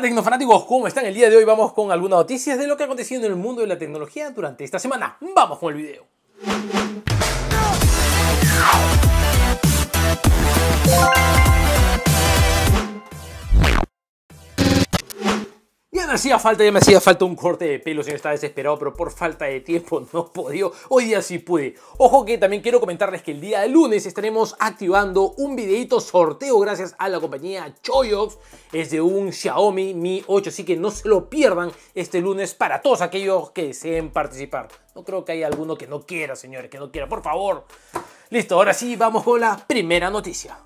tecnofanáticos, ¿cómo están? El día de hoy vamos con algunas noticias de lo que ha acontecido en el mundo de la tecnología durante esta semana. ¡Vamos con el video! hacía falta, ya me hacía falta un corte de pelo, si estaba desesperado, pero por falta de tiempo no podía. Hoy día sí pude. Ojo que también quiero comentarles que el día de lunes estaremos activando un videito sorteo gracias a la compañía Choyox. Es de un Xiaomi Mi 8, así que no se lo pierdan este lunes para todos aquellos que deseen participar. No creo que haya alguno que no quiera, señores, que no quiera. Por favor. Listo, ahora sí, vamos con la primera noticia.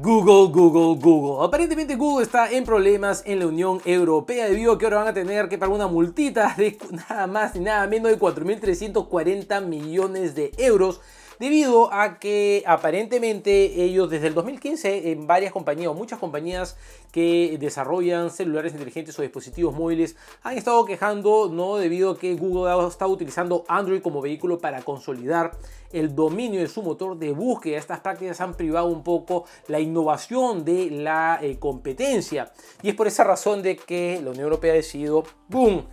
Google, Google, Google. Aparentemente Google está en problemas en la Unión Europea debido a que ahora van a tener que pagar una multita de nada más y nada menos de 4.340 millones de euros debido a que aparentemente ellos desde el 2015 en varias compañías o muchas compañías que desarrollan celulares inteligentes o dispositivos móviles han estado quejando no debido a que Google ha estado utilizando Android como vehículo para consolidar el dominio de su motor de búsqueda. Estas prácticas han privado un poco la innovación de la eh, competencia y es por esa razón de que la Unión Europea ha decidido, boom,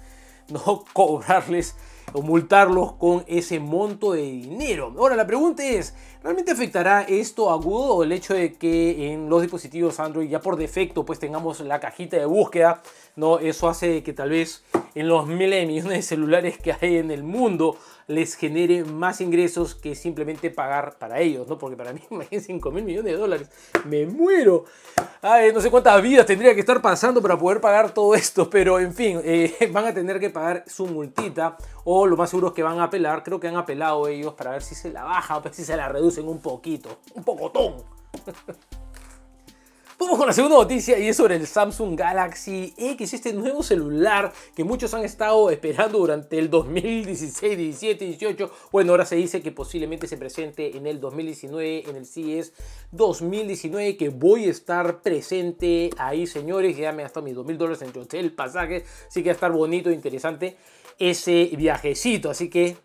no cobrarles o multarlos con ese monto de dinero. Ahora la pregunta es, ¿Realmente afectará esto agudo o el hecho de que en los dispositivos Android ya por defecto pues tengamos la cajita de búsqueda? ¿no? Eso hace que tal vez en los miles de millones de celulares que hay en el mundo les genere más ingresos que simplemente pagar para ellos, ¿no? Porque para mí, imagínense, 5 mil millones de dólares, me muero. Ay, no sé cuántas vidas tendría que estar pasando para poder pagar todo esto, pero en fin, eh, van a tener que pagar su multita o lo más seguro es que van a apelar, creo que han apelado ellos para ver si se la baja, o si se la reduce en un poquito, un pocotón. Vamos con la segunda noticia y es sobre el Samsung Galaxy X, este nuevo celular que muchos han estado esperando durante el 2016, 17, 18. Bueno, ahora se dice que posiblemente se presente en el 2019, en el CES 2019, que voy a estar presente ahí, señores. Ya me he mis 2000 dólares en el pasaje, así que va a estar bonito e interesante ese viajecito. Así que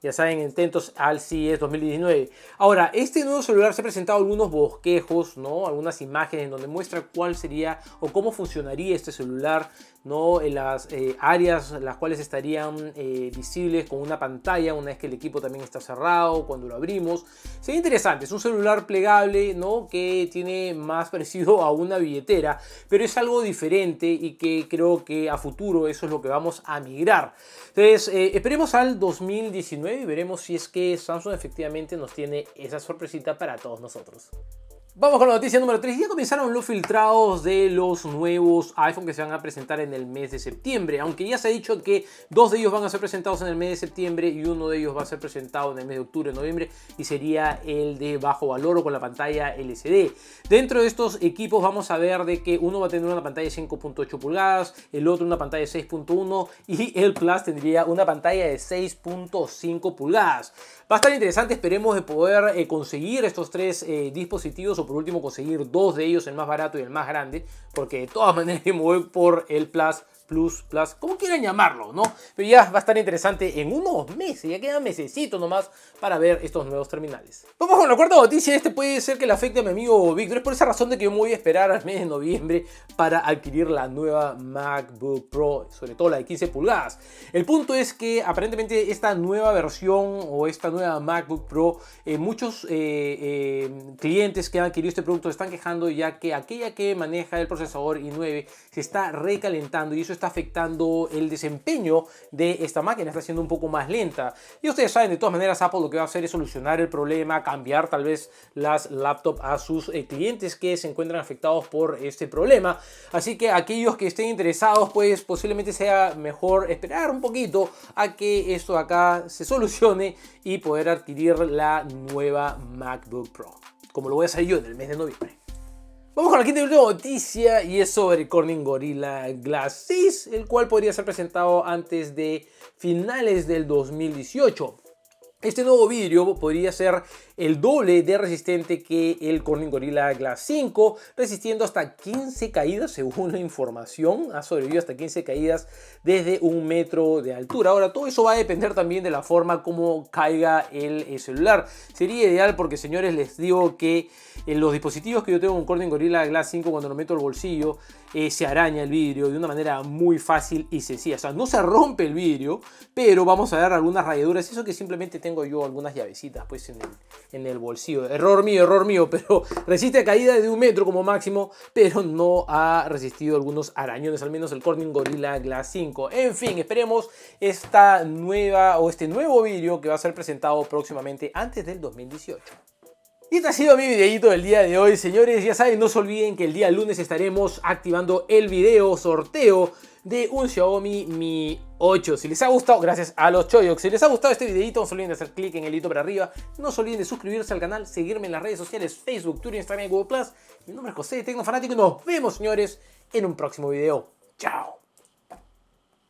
ya saben, intentos al CES 2019. Ahora, este nuevo celular se ha presentado algunos bosquejos, ¿no? Algunas imágenes en donde muestra cuál sería o cómo funcionaría este celular, ¿no? En las eh, áreas las cuales estarían eh, visibles con una pantalla una vez que el equipo también está cerrado, cuando lo abrimos. Sería interesante, es un celular plegable, ¿no? Que tiene más parecido a una billetera, pero es algo diferente y que creo que a futuro eso es lo que vamos a migrar. Entonces, eh, esperemos al 2019 y veremos si es que Samsung efectivamente nos tiene esa sorpresita para todos nosotros. Vamos con la noticia número 3. Ya comenzaron los filtrados de los nuevos iPhone que se van a presentar en el mes de septiembre. Aunque ya se ha dicho que dos de ellos van a ser presentados en el mes de septiembre y uno de ellos va a ser presentado en el mes de octubre, noviembre y sería el de bajo valor o con la pantalla LCD. Dentro de estos equipos vamos a ver de que uno va a tener una pantalla de 5.8 pulgadas, el otro una pantalla de 6.1 y el Plus tendría una pantalla de 6.5 pulgadas. Va a estar interesante, esperemos de poder eh, conseguir estos tres eh, dispositivos por último conseguir dos de ellos, el más barato y el más grande, porque de todas maneras me voy por el Plus Plus, Plus, como quieran llamarlo, ¿no? Pero ya va a estar interesante en unos meses, ya quedan mesecitos nomás para ver estos nuevos terminales. Vamos con la cuarta noticia, este puede ser que le afecte a mi amigo Víctor, es por esa razón de que yo me voy a esperar al mes de noviembre para adquirir la nueva MacBook Pro, sobre todo la de 15 pulgadas. El punto es que aparentemente esta nueva versión o esta nueva MacBook Pro, eh, muchos eh, eh, clientes que han adquirido este producto están quejando ya que aquella que maneja el procesador i9 se está recalentando y eso está afectando el desempeño de esta máquina, está siendo un poco más lenta. Y ustedes saben, de todas maneras, Apple lo que va a hacer es solucionar el problema, cambiar tal vez las laptops a sus eh, clientes que se encuentran afectados por este problema. Así que aquellos que estén interesados, pues posiblemente sea mejor esperar un poquito a que esto acá se solucione y poder adquirir la nueva MacBook Pro, como lo voy a hacer yo en el mes de noviembre. Vamos con la quinta y última noticia y es sobre Corning Gorilla Glass 6, el cual podría ser presentado antes de finales del 2018. Este nuevo vidrio podría ser el doble de resistente que el Corning Gorilla Glass 5, resistiendo hasta 15 caídas, según la información. Ha sobrevivido hasta 15 caídas desde un metro de altura. Ahora, todo eso va a depender también de la forma como caiga el eh, celular. Sería ideal porque, señores, les digo que en eh, los dispositivos que yo tengo con Corning Gorilla Glass 5, cuando lo meto al bolsillo, eh, se araña el vidrio de una manera muy fácil y sencilla. O sea, no se rompe el vidrio, pero vamos a dar algunas rayaduras. Eso que simplemente tengo yo algunas llavecitas pues en el, bolsillo. Error mío, error mío, pero resiste a caída de un metro como máximo, pero no ha resistido algunos arañones, al menos el Corning Gorilla Glass 5. En fin, esperemos esta nueva o este nuevo vídeo que va a ser presentado próximamente antes del 2018. Y este ha sido mi videito del día de hoy, señores. Ya saben, no se olviden que el día lunes estaremos activando el video sorteo de un Xiaomi Mi 8. Si les ha gustado, gracias a los Choyok. Si les ha gustado este videito, no se olviden de hacer clic en el hito para arriba. No se olviden de suscribirse al canal, seguirme en las redes sociales, Facebook, Twitter, Instagram y Google+. Mi nombre es José, de Tecnofanático y nos vemos, señores, en un próximo video. Chao.